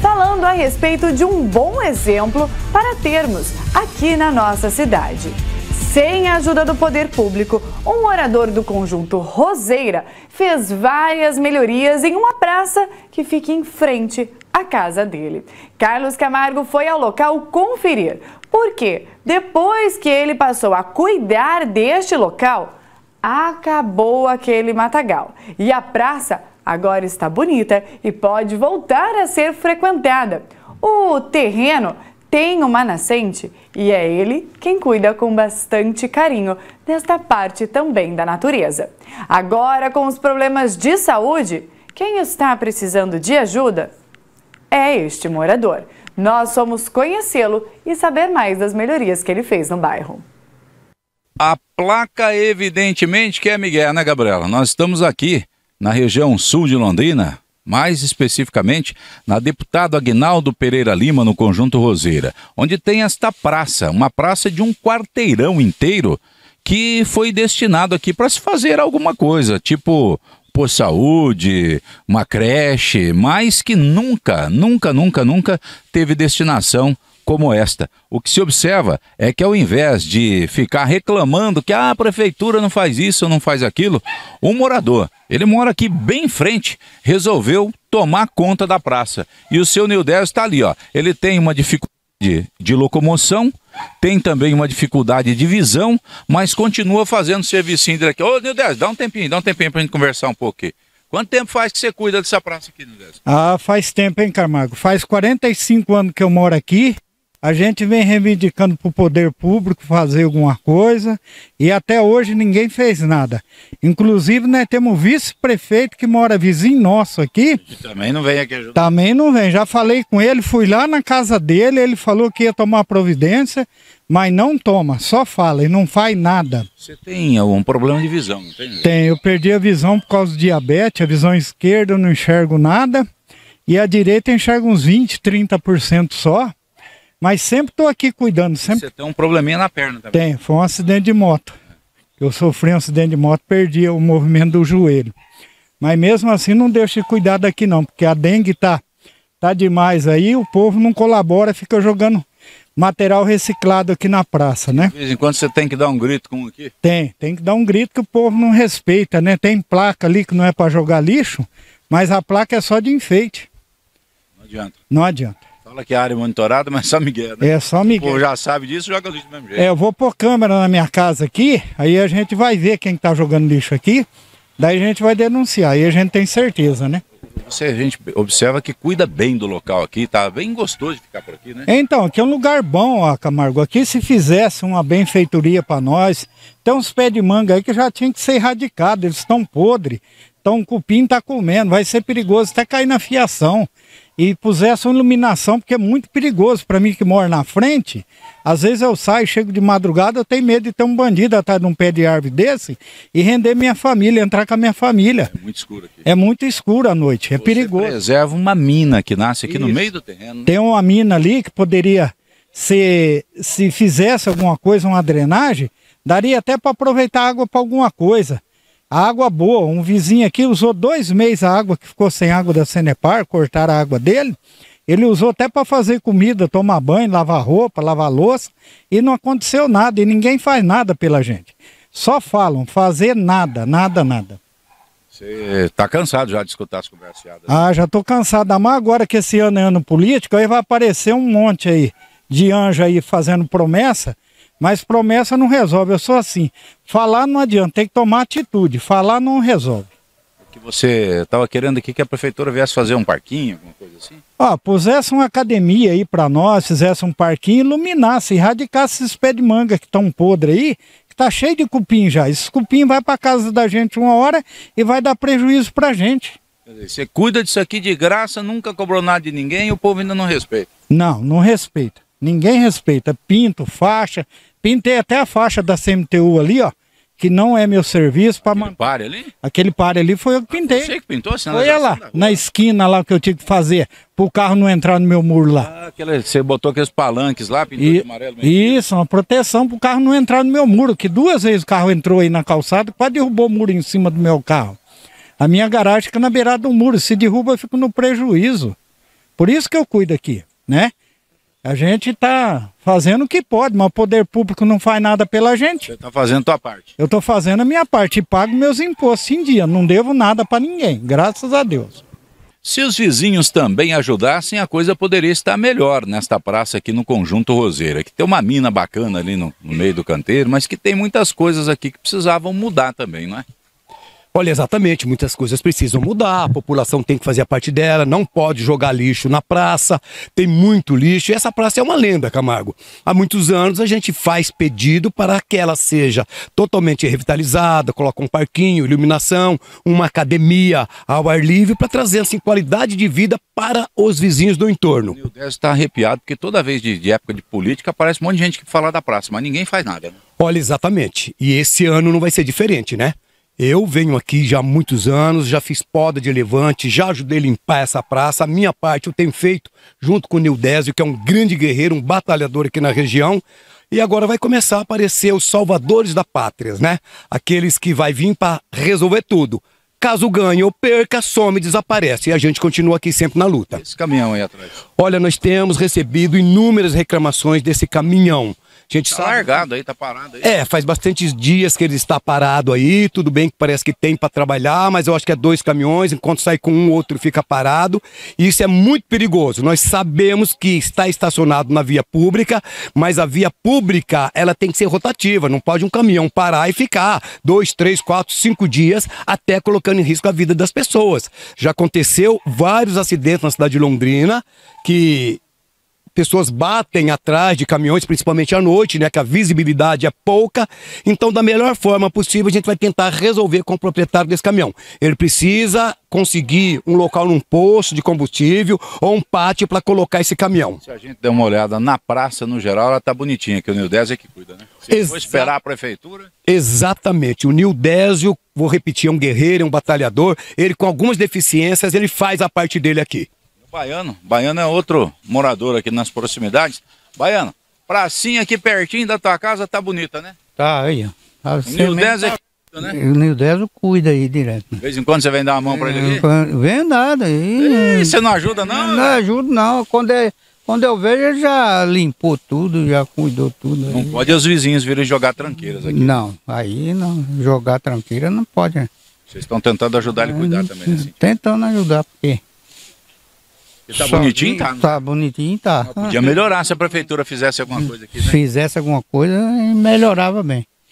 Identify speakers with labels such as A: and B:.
A: falando a respeito de um bom exemplo para termos aqui na nossa cidade. Sem a ajuda do poder público, um morador do conjunto Roseira fez várias melhorias em uma praça que fica em frente à casa dele. Carlos Camargo foi ao local conferir, porque depois que ele passou a cuidar deste local, acabou aquele matagal e a praça agora está bonita e pode voltar a ser frequentada. O terreno tem uma nascente e é ele quem cuida com bastante carinho desta parte também da natureza. Agora, com os problemas de saúde, quem está precisando de ajuda é este morador. Nós somos conhecê-lo e saber mais das melhorias que ele fez no bairro. A placa, evidentemente, que é Miguel, né, Gabriela? Nós estamos aqui na região sul de Londrina, mais especificamente na deputado Agnaldo Pereira Lima, no Conjunto Roseira, onde tem esta praça, uma praça de um quarteirão inteiro que foi destinado aqui para se fazer alguma coisa, tipo por saúde, uma creche, mas que nunca, nunca, nunca, nunca teve destinação como esta. O que se observa é que ao invés de ficar reclamando que ah, a prefeitura não faz isso ou não faz aquilo, um morador, ele mora aqui bem em frente, resolveu tomar conta da praça. E o seu Nildésio está ali, ó. Ele tem uma dificuldade de locomoção, tem também uma dificuldade de visão, mas continua fazendo servicinho aqui Ô, Nildésio, dá um tempinho, dá um tempinho a gente conversar um pouco aqui. Quanto tempo faz que você cuida dessa praça aqui,
B: Nildésio? Ah, faz tempo, hein, Carmago? Faz 45 anos que eu moro aqui a gente vem reivindicando para o poder público fazer alguma coisa e até hoje ninguém fez nada. Inclusive, nós temos um vice-prefeito que mora vizinho nosso aqui.
A: também não vem aqui
B: ajudar. Também não vem. Já falei com ele, fui lá na casa dele, ele falou que ia tomar providência, mas não toma, só fala e não faz nada.
A: Você tem algum problema de visão, não tem? eu perdi
B: a visão por causa do diabetes, a visão esquerda eu não enxergo nada. E a direita enxerga uns 20, 30% só. Mas sempre estou aqui cuidando. Sempre... Você
A: tem um probleminha na perna também. Tem,
B: foi um acidente de moto. Eu sofri um acidente de moto, perdi o movimento do joelho. Mas mesmo assim não deixo de cuidar daqui não, porque a dengue tá, tá demais aí, o povo não colabora, fica jogando material reciclado aqui na praça, né?
A: De vez em quando você tem que dar um grito como aqui?
B: Tem, tem que dar um grito que o povo não respeita, né? Tem placa ali que não é para jogar lixo, mas a placa é só de enfeite. Não adianta. Não adianta.
A: Fala que é área monitorada, mas é só Miguel, né?
B: É só Miguel. Pô, já
A: sabe disso, joga lixo do
B: mesmo jeito. É, eu vou pôr câmera na minha casa aqui, aí a gente vai ver quem tá jogando lixo aqui, daí a gente vai denunciar, aí a gente tem certeza, né?
A: Você, a gente observa que cuida bem do local aqui, tá bem gostoso de ficar por aqui, né? É,
B: então, aqui é um lugar bom, ó, Camargo. Aqui se fizesse uma benfeitoria para nós, tem uns pés de manga aí que já tinha que ser erradicado, eles estão podres. Então o cupim tá comendo, vai ser perigoso até cair na fiação e pusesse uma iluminação, porque é muito perigoso para mim que mora na frente. Às vezes eu saio, chego de madrugada, eu tenho medo de ter um bandido atrás de um pé de árvore desse e render minha família, entrar com a minha família. É muito escuro aqui. É muito escuro à noite, é Você perigoso. Preserva uma mina que nasce aqui Isso. no meio do terreno. Tem uma mina ali que poderia se, se fizesse alguma coisa, uma drenagem, daria até para aproveitar a água para alguma coisa. A água boa, um vizinho aqui usou dois meses a água que ficou sem água da Cenepar, cortaram a água dele. Ele usou até para fazer comida, tomar banho, lavar roupa, lavar louça e não aconteceu nada e ninguém faz nada pela gente. Só falam, fazer nada, nada, nada.
A: Você está cansado já de escutar as comerciadas?
B: Ah, já estou cansado. Mas agora que esse ano é ano político, aí vai aparecer um monte aí de anjo aí fazendo promessa mas promessa não resolve, eu sou assim. Falar não adianta, tem que tomar atitude. Falar não resolve.
A: O que você estava querendo aqui que a prefeitura viesse fazer um parquinho, alguma coisa assim?
B: Ó, ah, pusesse uma academia aí para nós, fizesse um parquinho, iluminasse, erradicasse esses pés de manga que estão podre aí, que tá cheio de cupim já. Esse cupim vai para casa da gente uma hora e vai dar prejuízo pra gente.
A: Você cuida disso aqui de graça, nunca cobrou nada de ninguém e o povo ainda não respeita.
B: Não, não respeita. Ninguém respeita. Pinto, faixa. Pintei até a faixa da CMTU ali, ó. Que não é meu serviço para Aquele pare ali? Aquele pare ali foi eu que ah, pintei. você que pintou? Assim, foi ela, na esquina lá que eu tive que fazer, para o carro não entrar no meu muro lá. Ah,
A: aquele, você botou aqueles palanques lá, pintou e, de amarelo.
B: Mesmo. Isso, uma proteção para o carro não entrar no meu muro, que duas vezes o carro entrou aí na calçada, quase derrubou o muro em cima do meu carro. A minha garagem fica na beirada do muro, se derruba eu fico no prejuízo. Por isso que eu cuido aqui, né? A gente está fazendo o que pode, mas o poder público não faz nada pela gente. Você está
A: fazendo a sua parte.
B: Eu estou fazendo a minha parte e pago meus impostos em dia. Não devo nada para ninguém, graças a Deus.
A: Se os vizinhos também ajudassem, a coisa poderia estar melhor nesta praça aqui no Conjunto Roseira, que tem uma mina bacana ali no, no meio do canteiro, mas que tem muitas coisas aqui que precisavam mudar também, não é?
C: Olha, exatamente, muitas coisas precisam mudar, a população tem que fazer a parte dela, não pode jogar lixo na praça, tem muito lixo. E essa praça é uma lenda, Camargo. Há muitos anos a gente faz pedido para que ela seja totalmente revitalizada, coloca um parquinho, iluminação, uma academia ao ar livre para trazer assim qualidade de vida para os vizinhos do
A: entorno. O Deus, está arrepiado, porque toda vez de, de, época de política aparece um monte de gente que fala da praça, mas ninguém faz
C: nada. Né? Olha, exatamente. E esse ano não vai ser diferente, né? Eu venho aqui já há muitos anos, já fiz poda de levante, já ajudei a limpar essa praça. A minha parte eu tenho feito junto com o Nildésio, que é um grande guerreiro, um batalhador aqui na região. E agora vai começar a aparecer os salvadores da pátria, né? Aqueles que vai vir para resolver tudo. Caso ganhe ou perca, some, desaparece. E a gente continua aqui sempre na luta. Esse caminhão aí atrás. Olha, nós temos recebido inúmeras reclamações desse caminhão. A gente tá sabe... largado aí, tá parado aí. É, faz bastantes dias que ele está parado aí, tudo bem que parece que tem para trabalhar, mas eu acho que é dois caminhões, enquanto sai com um, outro fica parado. E isso é muito perigoso. Nós sabemos que está estacionado na via pública, mas a via pública, ela tem que ser rotativa, não pode um caminhão parar e ficar dois, três, quatro, cinco dias, até colocando em risco a vida das pessoas. Já aconteceu vários acidentes na cidade de Londrina, que pessoas batem atrás de caminhões, principalmente à noite, né? Que a visibilidade é pouca. Então, da melhor forma possível, a gente vai tentar resolver com o proprietário desse caminhão. Ele precisa conseguir um local num posto de combustível ou um pátio
A: para colocar esse caminhão. Se a gente der uma olhada na praça, no geral, ela tá bonitinha, que o Nildésio é que cuida, né? Se Exa... esperar a prefeitura...
C: Exatamente. O Nildésio, vou repetir, é um guerreiro, é um batalhador. Ele, com algumas deficiências, ele faz a parte dele aqui.
A: Baiano. Baiano é outro morador aqui nas proximidades. Baiano, pracinha aqui pertinho da tua casa tá bonita, né?
B: Tá, aí, ó. Tá o Nil 10 é cuida, tá- né? O Nil 10 cuida aí direto.
A: Né? De vez em quando você vem dar uma mão pra ele
B: aqui? Vem nada. aí. E... você não ajuda não? Não ajuda não. Quando, é, quando eu vejo ele já limpou tudo, já cuidou tudo. Aí. Não
A: pode os vizinhos virem jogar tranqueiras aqui. Não,
B: aí não. Jogar tranqueira não pode. Né?
A: Vocês estão tentando ajudar ele a cuidar também, né? Assim.
B: Tentando ajudar, porque...
A: Ele tá Só bonitinho, tá?
B: Tá bonitinho, tá. podia melhorar
A: se a prefeitura fizesse alguma coisa aqui, né?
B: Fizesse alguma coisa, melhorava bem.